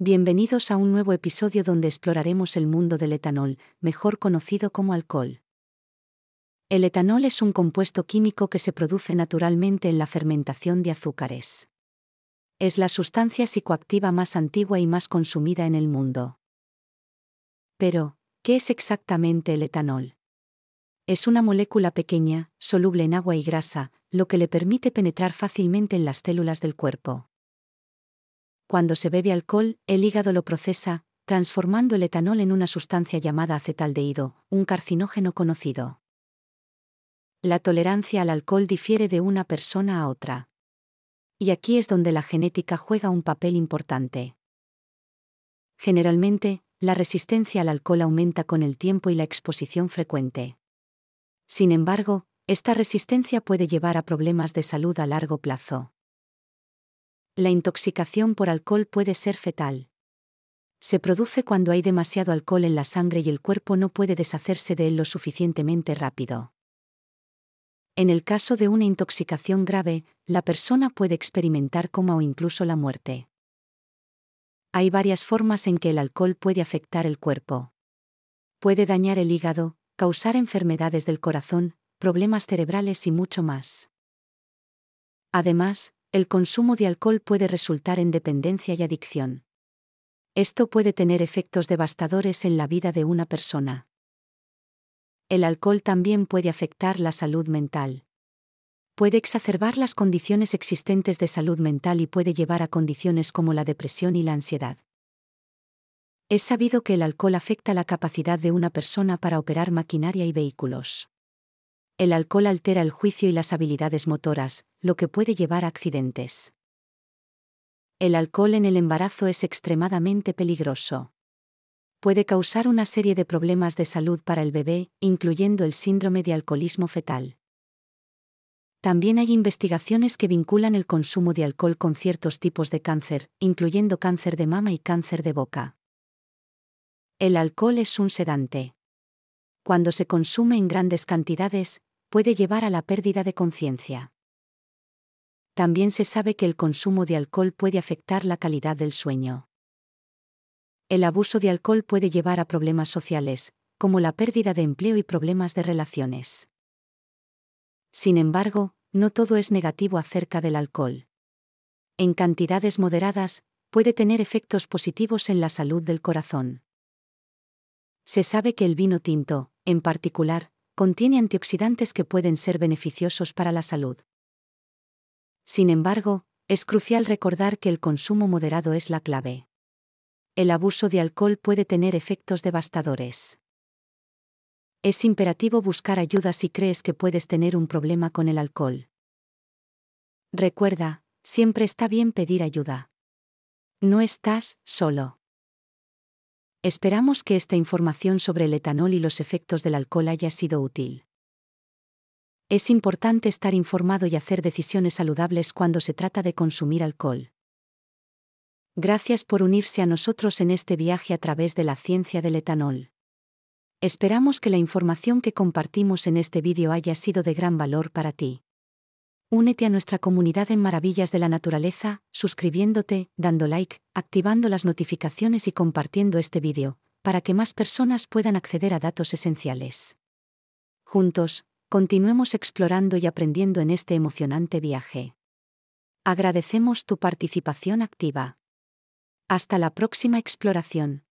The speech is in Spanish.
Bienvenidos a un nuevo episodio donde exploraremos el mundo del etanol, mejor conocido como alcohol. El etanol es un compuesto químico que se produce naturalmente en la fermentación de azúcares. Es la sustancia psicoactiva más antigua y más consumida en el mundo. Pero, ¿qué es exactamente el etanol? Es una molécula pequeña, soluble en agua y grasa, lo que le permite penetrar fácilmente en las células del cuerpo. Cuando se bebe alcohol, el hígado lo procesa, transformando el etanol en una sustancia llamada acetaldehído, un carcinógeno conocido. La tolerancia al alcohol difiere de una persona a otra. Y aquí es donde la genética juega un papel importante. Generalmente, la resistencia al alcohol aumenta con el tiempo y la exposición frecuente. Sin embargo, esta resistencia puede llevar a problemas de salud a largo plazo. La intoxicación por alcohol puede ser fetal. Se produce cuando hay demasiado alcohol en la sangre y el cuerpo no puede deshacerse de él lo suficientemente rápido. En el caso de una intoxicación grave, la persona puede experimentar coma o incluso la muerte. Hay varias formas en que el alcohol puede afectar el cuerpo. Puede dañar el hígado, causar enfermedades del corazón, problemas cerebrales y mucho más. Además, el consumo de alcohol puede resultar en dependencia y adicción. Esto puede tener efectos devastadores en la vida de una persona. El alcohol también puede afectar la salud mental. Puede exacerbar las condiciones existentes de salud mental y puede llevar a condiciones como la depresión y la ansiedad. Es sabido que el alcohol afecta la capacidad de una persona para operar maquinaria y vehículos. El alcohol altera el juicio y las habilidades motoras, lo que puede llevar a accidentes. El alcohol en el embarazo es extremadamente peligroso. Puede causar una serie de problemas de salud para el bebé, incluyendo el síndrome de alcoholismo fetal. También hay investigaciones que vinculan el consumo de alcohol con ciertos tipos de cáncer, incluyendo cáncer de mama y cáncer de boca. El alcohol es un sedante. Cuando se consume en grandes cantidades, puede llevar a la pérdida de conciencia. También se sabe que el consumo de alcohol puede afectar la calidad del sueño. El abuso de alcohol puede llevar a problemas sociales, como la pérdida de empleo y problemas de relaciones. Sin embargo, no todo es negativo acerca del alcohol. En cantidades moderadas, puede tener efectos positivos en la salud del corazón. Se sabe que el vino tinto, en particular, contiene antioxidantes que pueden ser beneficiosos para la salud. Sin embargo, es crucial recordar que el consumo moderado es la clave. El abuso de alcohol puede tener efectos devastadores. Es imperativo buscar ayuda si crees que puedes tener un problema con el alcohol. Recuerda, siempre está bien pedir ayuda. No estás solo. Esperamos que esta información sobre el etanol y los efectos del alcohol haya sido útil. Es importante estar informado y hacer decisiones saludables cuando se trata de consumir alcohol. Gracias por unirse a nosotros en este viaje a través de la ciencia del etanol. Esperamos que la información que compartimos en este vídeo haya sido de gran valor para ti. Únete a nuestra comunidad en Maravillas de la Naturaleza, suscribiéndote, dando like, activando las notificaciones y compartiendo este vídeo, para que más personas puedan acceder a datos esenciales. Juntos, continuemos explorando y aprendiendo en este emocionante viaje. Agradecemos tu participación activa. Hasta la próxima exploración.